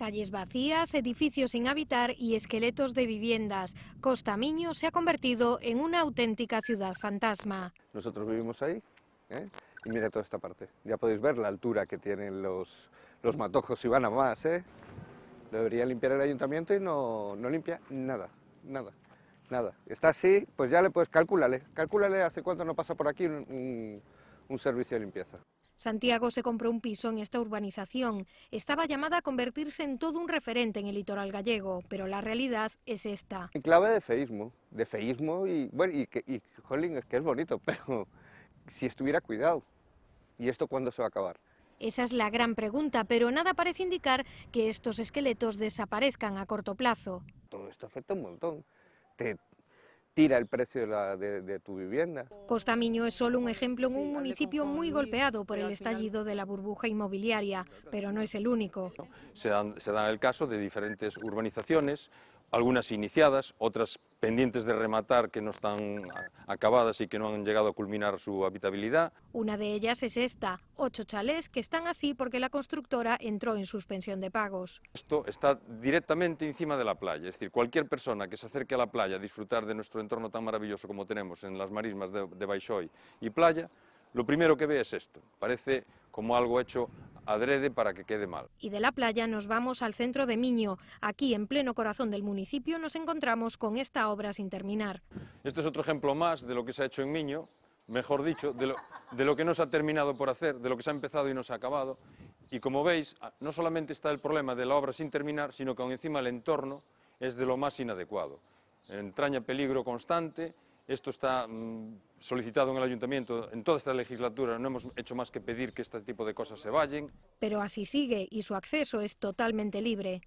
Calles vacías, edificios sin habitar y esqueletos de viviendas. Costa Miño se ha convertido en una auténtica ciudad fantasma. Nosotros vivimos ahí, ¿eh? y mira toda esta parte. Ya podéis ver la altura que tienen los, matojos, y van a más, ¿eh? Lo debería limpiar el ayuntamiento y no, limpia nada, nada, nada. Está así, pues ya le puedes, calcularle, calcularle hace cuánto no pasa por aquí un servicio de limpieza. Santiago se compró un piso en esta urbanización. Estaba llamada a convertirse en todo un referente en el litoral gallego, pero la realidad es esta. En clave de feísmo, de feísmo y, bueno, y, es que es bonito, pero si estuviera cuidado. ¿Y esto cuándo se va a acabar? Esa es la gran pregunta, pero nada parece indicar que estos esqueletos desaparezcan a corto plazo. Todo esto afecta un montón tira el precio de, tu vivienda. Costamiño es solo un ejemplo en un municipio muy golpeado por el estallido de la burbuja inmobiliaria, pero no es el único. Se dan, se dan el caso de diferentes urbanizaciones algunas iniciadas, otras pendientes de rematar que no están acabadas y que no han llegado a culminar su habitabilidad. Una de ellas es esta, ocho chalés que están así porque la constructora entró en suspensión de pagos. Esto está directamente encima de la playa, es decir, cualquier persona que se acerque a la playa a disfrutar de nuestro entorno tan maravilloso como tenemos en las marismas de, de y playa, lo primero que ve es esto, parece como algo hecho adrede para que quede mal. Y de la playa nos vamos al centro de Miño. Aquí, en pleno corazón del municipio, nos encontramos con esta obra sin terminar. Este es otro ejemplo más de lo que se ha hecho en Miño, mejor dicho, de lo, que no se ha terminado por hacer, de lo que se ha empezado y no se ha acabado. Y como veis, ah, no solamente está el problema de la obra sin terminar, sino que encima el entorno es de lo más inadecuado. Entraña peligro constante, esto está mm, solicitado en el ayuntamiento en toda esta legislatura. No hemos hecho más que pedir que este tipo de cosas se vayan. Pero así sigue y su acceso es totalmente libre.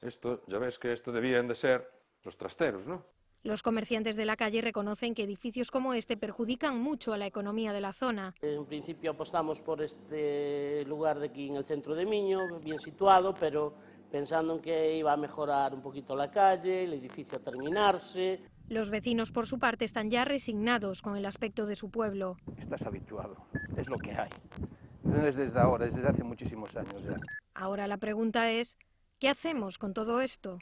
Esto, ya ves que esto debían de ser los trasteros, ¿no? Los comerciantes de la calle reconocen que edificios como este perjudican mucho a la economía de la zona. En principio apostamos por este lugar de aquí en el centro de Miño, bien situado, pero pensando en que iba a mejorar un poquito la calle, el edificio a terminarse. Los vecinos, por su parte, están ya resignados con el aspecto de su pueblo. Estás habituado, es lo que hay. No es desde ahora, es desde hace muchísimos años ya. Ahora la pregunta es, ¿qué hacemos con todo esto?